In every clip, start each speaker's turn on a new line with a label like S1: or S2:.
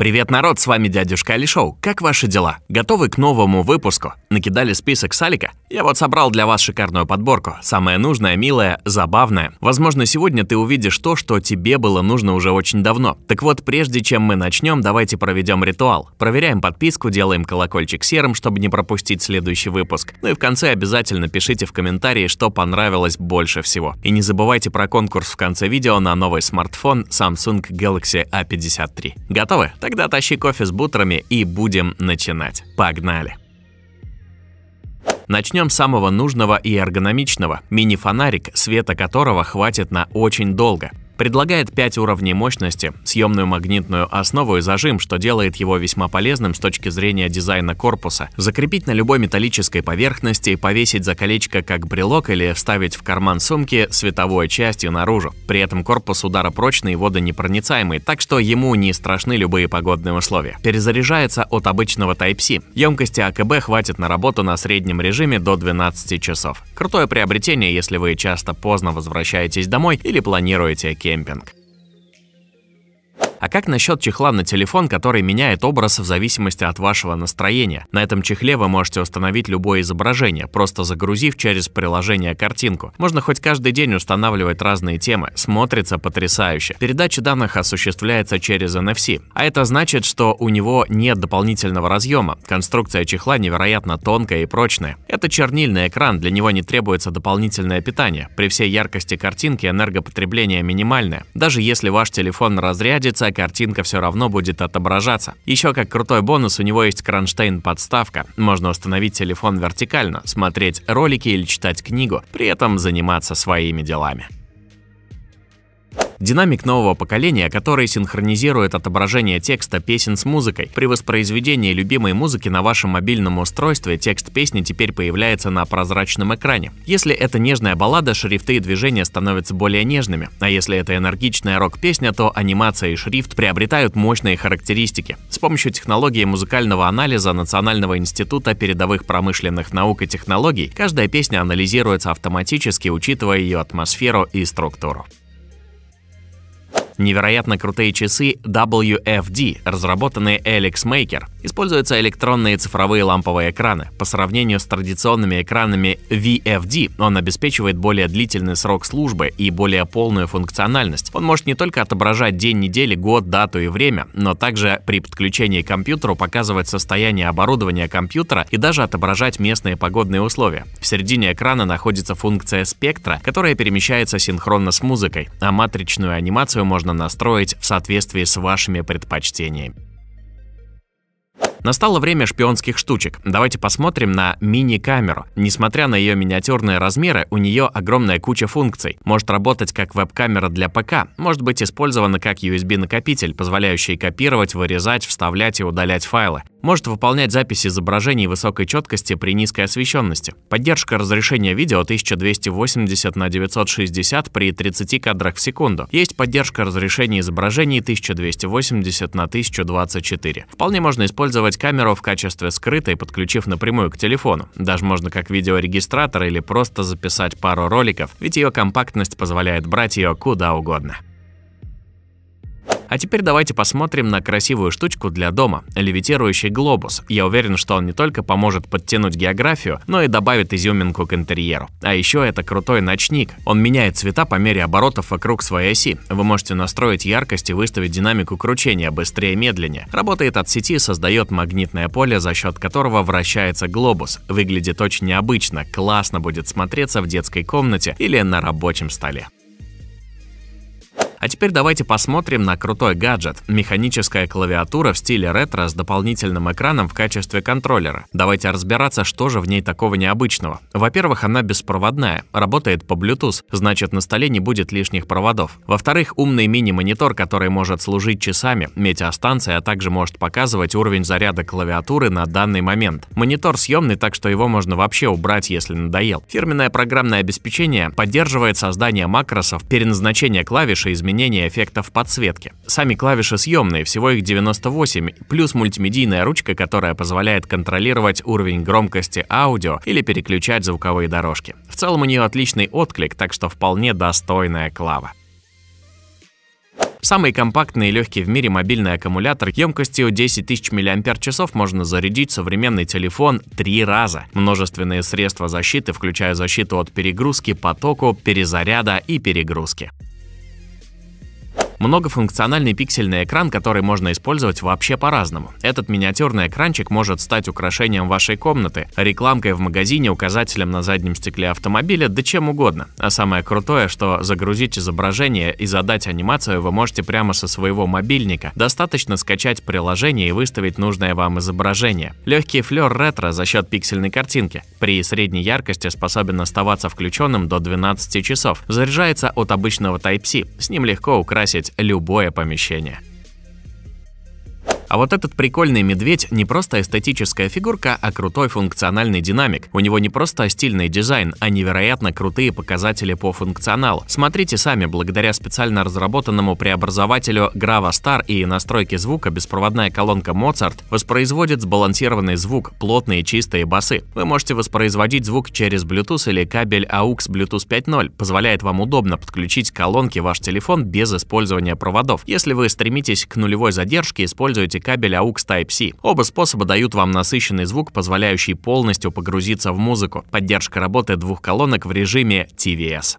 S1: Привет, народ, с вами дядюшка Али Как ваши дела? Готовы к новому выпуску? Накидали список Салика? Я вот собрал для вас шикарную подборку. Самое нужное, милое, забавное. Возможно, сегодня ты увидишь то, что тебе было нужно уже очень давно. Так вот, прежде чем мы начнем, давайте проведем ритуал. Проверяем подписку, делаем колокольчик серым, чтобы не пропустить следующий выпуск. Ну и в конце обязательно пишите в комментарии, что понравилось больше всего. И не забывайте про конкурс в конце видео на новый смартфон Samsung Galaxy A53. Готовы? Тогда тащи кофе с бутерами и будем начинать. Погнали! Начнем с самого нужного и эргономичного – мини-фонарик, света которого хватит на очень долго – Предлагает 5 уровней мощности, съемную магнитную основу и зажим, что делает его весьма полезным с точки зрения дизайна корпуса. Закрепить на любой металлической поверхности, повесить за колечко как брелок или вставить в карман сумки световой частью наружу. При этом корпус ударопрочный и водонепроницаемый, так что ему не страшны любые погодные условия. Перезаряжается от обычного Type-C. Емкости АКБ хватит на работу на среднем режиме до 12 часов. Крутое приобретение, если вы часто поздно возвращаетесь домой или планируете окей кемпинг. А как насчет чехла на телефон, который меняет образ в зависимости от вашего настроения? На этом чехле вы можете установить любое изображение, просто загрузив через приложение картинку. Можно хоть каждый день устанавливать разные темы, смотрится потрясающе. Передача данных осуществляется через NFC, а это значит, что у него нет дополнительного разъема. Конструкция чехла невероятно тонкая и прочная. Это чернильный экран, для него не требуется дополнительное питание. При всей яркости картинки энергопотребление минимальное. Даже если ваш телефон разрядится, конце картинка все равно будет отображаться. Еще как крутой бонус у него есть кронштейн-подставка. Можно установить телефон вертикально, смотреть ролики или читать книгу, при этом заниматься своими делами. Динамик нового поколения, который синхронизирует отображение текста песен с музыкой. При воспроизведении любимой музыки на вашем мобильном устройстве текст песни теперь появляется на прозрачном экране. Если это нежная баллада, шрифты и движения становятся более нежными, а если это энергичная рок-песня, то анимация и шрифт приобретают мощные характеристики. С помощью технологии музыкального анализа Национального института передовых промышленных наук и технологий каждая песня анализируется автоматически, учитывая ее атмосферу и структуру. Невероятно крутые часы WFD, разработанные Alex Maker. Используются электронные цифровые ламповые экраны. По сравнению с традиционными экранами VFD, он обеспечивает более длительный срок службы и более полную функциональность. Он может не только отображать день недели, год, дату и время, но также при подключении к компьютеру показывать состояние оборудования компьютера и даже отображать местные погодные условия. В середине экрана находится функция спектра, которая перемещается синхронно с музыкой, а матричную анимацию можно можно настроить в соответствии с вашими предпочтениями. Настало время шпионских штучек. Давайте посмотрим на мини-камеру. Несмотря на ее миниатюрные размеры, у нее огромная куча функций. Может работать как веб-камера для ПК, может быть использована как USB-накопитель, позволяющий копировать, вырезать, вставлять и удалять файлы. Может выполнять записи изображений высокой четкости при низкой освещенности. Поддержка разрешения видео 1280 на 960 при 30 кадрах в секунду. Есть поддержка разрешения изображений 1280 на 1024. Вполне можно использовать камеру в качестве скрытой, подключив напрямую к телефону. Даже можно как видеорегистратор или просто записать пару роликов, ведь ее компактность позволяет брать ее куда угодно. А теперь давайте посмотрим на красивую штучку для дома – левитирующий глобус. Я уверен, что он не только поможет подтянуть географию, но и добавит изюминку к интерьеру. А еще это крутой ночник. Он меняет цвета по мере оборотов вокруг своей оси. Вы можете настроить яркость и выставить динамику кручения быстрее-медленнее. Работает от сети, создает магнитное поле, за счет которого вращается глобус. Выглядит очень необычно, классно будет смотреться в детской комнате или на рабочем столе. А теперь давайте посмотрим на крутой гаджет. Механическая клавиатура в стиле ретро с дополнительным экраном в качестве контроллера. Давайте разбираться, что же в ней такого необычного. Во-первых, она беспроводная, работает по Bluetooth, значит на столе не будет лишних проводов. Во-вторых, умный мини-монитор, который может служить часами, метеостанция, а также может показывать уровень заряда клавиатуры на данный момент. Монитор съемный, так что его можно вообще убрать, если надоел. Фирменное программное обеспечение поддерживает создание макросов, переназначение клавиш и изменение изменения эффектов подсветки. Сами клавиши съемные, всего их 98, плюс мультимедийная ручка, которая позволяет контролировать уровень громкости аудио или переключать звуковые дорожки. В целом у нее отличный отклик, так что вполне достойная клава. Самый компактный и легкий в мире мобильный аккумулятор емкостью 10 тысяч мАч можно зарядить современный телефон три раза. Множественные средства защиты, включая защиту от перегрузки, потоку, перезаряда и перегрузки. Многофункциональный пиксельный экран, который можно использовать вообще по-разному. Этот миниатюрный экранчик может стать украшением вашей комнаты, рекламкой в магазине, указателем на заднем стекле автомобиля, да чем угодно. А самое крутое, что загрузить изображение и задать анимацию вы можете прямо со своего мобильника. Достаточно скачать приложение и выставить нужное вам изображение. Легкий флер ретро за счет пиксельной картинки. При средней яркости способен оставаться включенным до 12 часов. Заряжается от обычного Type-C. С ним легко украсить любое помещение. А вот этот прикольный медведь не просто эстетическая фигурка, а крутой функциональный динамик. У него не просто стильный дизайн, а невероятно крутые показатели по функционалу. Смотрите сами, благодаря специально разработанному преобразователю Grava Star и настройке звука беспроводная колонка Mozart воспроизводит сбалансированный звук, плотные чистые басы. Вы можете воспроизводить звук через Bluetooth или кабель AUX Bluetooth 5.0, позволяет вам удобно подключить колонки ваш телефон без использования проводов. Если вы стремитесь к нулевой задержке, используйте и кабель AUX Type-C. Оба способа дают вам насыщенный звук, позволяющий полностью погрузиться в музыку. Поддержка работы двух колонок в режиме TVS.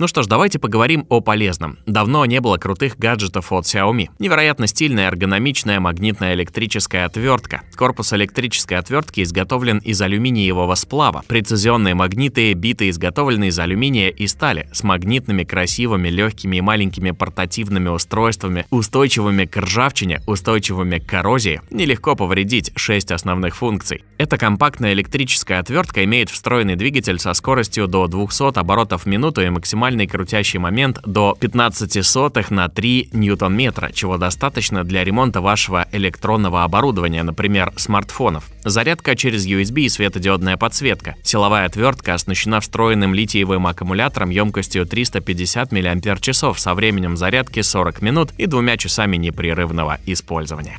S1: Ну что ж, давайте поговорим о полезном. Давно не было крутых гаджетов от Xiaomi. Невероятно стильная, эргономичная магнитная электрическая отвертка. Корпус электрической отвертки изготовлен из алюминиевого сплава. Прецизионные магниты, биты изготовлены из алюминия и стали, с магнитными, красивыми, легкими и маленькими портативными устройствами, устойчивыми к ржавчине, устойчивыми к коррозии. Нелегко повредить 6 основных функций. Эта компактная электрическая отвертка имеет встроенный двигатель со скоростью до 200 оборотов в минуту и максимально максимальный крутящий момент до 15 сотых на 3 ньютон-метра, чего достаточно для ремонта вашего электронного оборудования, например, смартфонов. Зарядка через USB и светодиодная подсветка. Силовая отвертка оснащена встроенным литиевым аккумулятором емкостью 350 мАч со временем зарядки 40 минут и двумя часами непрерывного использования.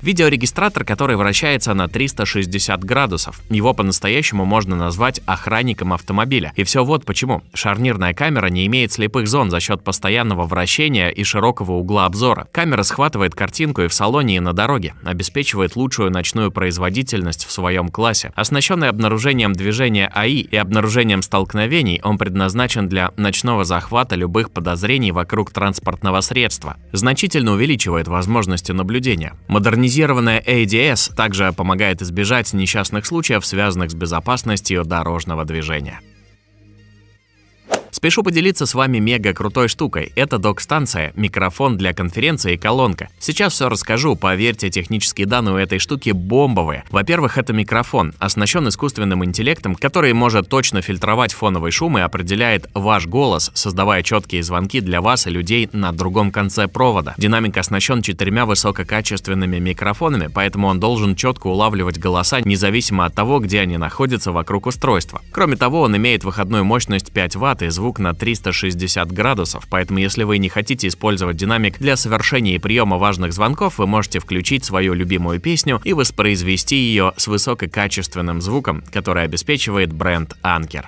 S1: Видеорегистратор, который вращается на 360 градусов. Его по-настоящему можно назвать охранником автомобиля. И все вот почему. Шарнирная камера не имеет слепых зон за счет постоянного вращения и широкого угла обзора. Камера схватывает картинку и в салоне, и на дороге, обеспечивает лучшую ночную производительность в своем классе. Оснащенный обнаружением движения АИ и обнаружением столкновений, он предназначен для ночного захвата любых подозрений вокруг транспортного средства. Значительно увеличивает возможности наблюдения. Модернизированная ADS также помогает избежать несчастных случаев, связанных с безопасностью дорожного движения. Спешу поделиться с вами мега крутой штукой. Это док-станция, микрофон для конференции и колонка. Сейчас все расскажу, поверьте, технические данные у этой штуки бомбовые. Во-первых, это микрофон, оснащен искусственным интеллектом, который может точно фильтровать фоновый шум и определяет ваш голос, создавая четкие звонки для вас и людей на другом конце провода. Динамик оснащен четырьмя высококачественными микрофонами, поэтому он должен четко улавливать голоса, независимо от того, где они находятся вокруг устройства. Кроме того, он имеет выходную мощность 5 Вт и звук звук на 360 градусов, поэтому если вы не хотите использовать динамик для совершения и приема важных звонков, вы можете включить свою любимую песню и воспроизвести ее с высококачественным звуком, который обеспечивает бренд Anker.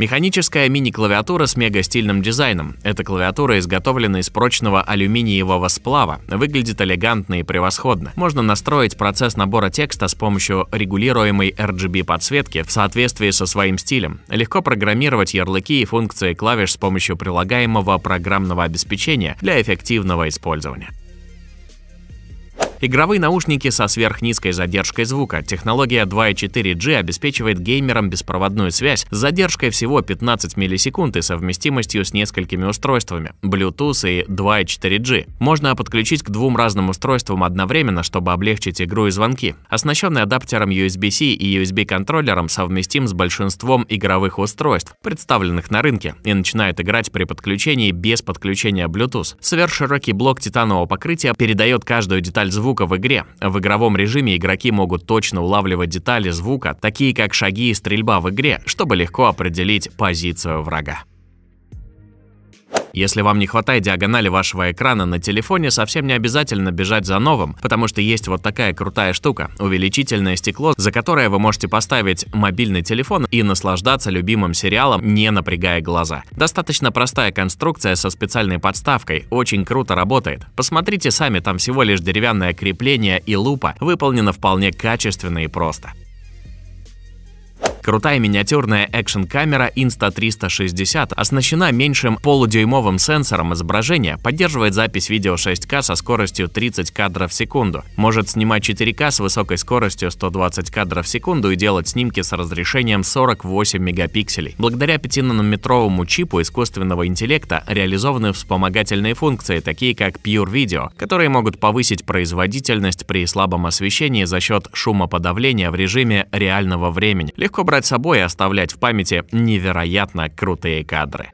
S1: Механическая мини-клавиатура с мега-стильным дизайном. Эта клавиатура изготовлена из прочного алюминиевого сплава, выглядит элегантно и превосходно. Можно настроить процесс набора текста с помощью регулируемой RGB-подсветки в соответствии со своим стилем. Легко программировать ярлыки и функции клавиш с помощью прилагаемого программного обеспечения для эффективного использования. Игровые наушники со сверхнизкой задержкой звука. Технология 2.4G обеспечивает геймерам беспроводную связь с задержкой всего 15 миллисекунд и совместимостью с несколькими устройствами – Bluetooth и 2.4G. Можно подключить к двум разным устройствам одновременно, чтобы облегчить игру и звонки. Оснащенный адаптером USB-C и USB-контроллером совместим с большинством игровых устройств, представленных на рынке, и начинает играть при подключении без подключения Bluetooth. Сверхширокий блок титанового покрытия передает каждую деталь звука звука в игре. В игровом режиме игроки могут точно улавливать детали звука, такие как шаги и стрельба в игре, чтобы легко определить позицию врага. Если вам не хватает диагонали вашего экрана на телефоне, совсем не обязательно бежать за новым, потому что есть вот такая крутая штука – увеличительное стекло, за которое вы можете поставить мобильный телефон и наслаждаться любимым сериалом, не напрягая глаза. Достаточно простая конструкция со специальной подставкой, очень круто работает. Посмотрите сами, там всего лишь деревянное крепление и лупа, выполнено вполне качественно и просто. Крутая миниатюрная экшн-камера Insta360 оснащена меньшим полудюймовым сенсором изображения, поддерживает запись видео 6К со скоростью 30 кадров в секунду, может снимать 4К с высокой скоростью 120 кадров в секунду и делать снимки с разрешением 48 мегапикселей. Благодаря 5-нанометровому чипу искусственного интеллекта реализованы вспомогательные функции, такие как Pure Video, которые могут повысить производительность при слабом освещении за счет шумоподавления в режиме реального времени. Легко брать с собой и оставлять в памяти невероятно крутые кадры.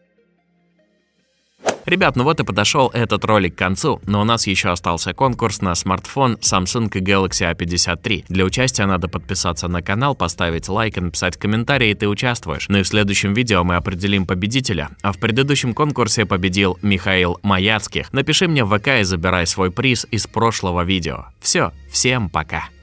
S1: Ребят, ну вот и подошел этот ролик к концу, но у нас еще остался конкурс на смартфон Samsung Galaxy A53. Для участия надо подписаться на канал, поставить лайк и написать комментарий, и ты участвуешь. Ну и в следующем видео мы определим победителя, а в предыдущем конкурсе победил Михаил Маяцких. Напиши мне в ВК и забирай свой приз из прошлого видео. Все, всем пока!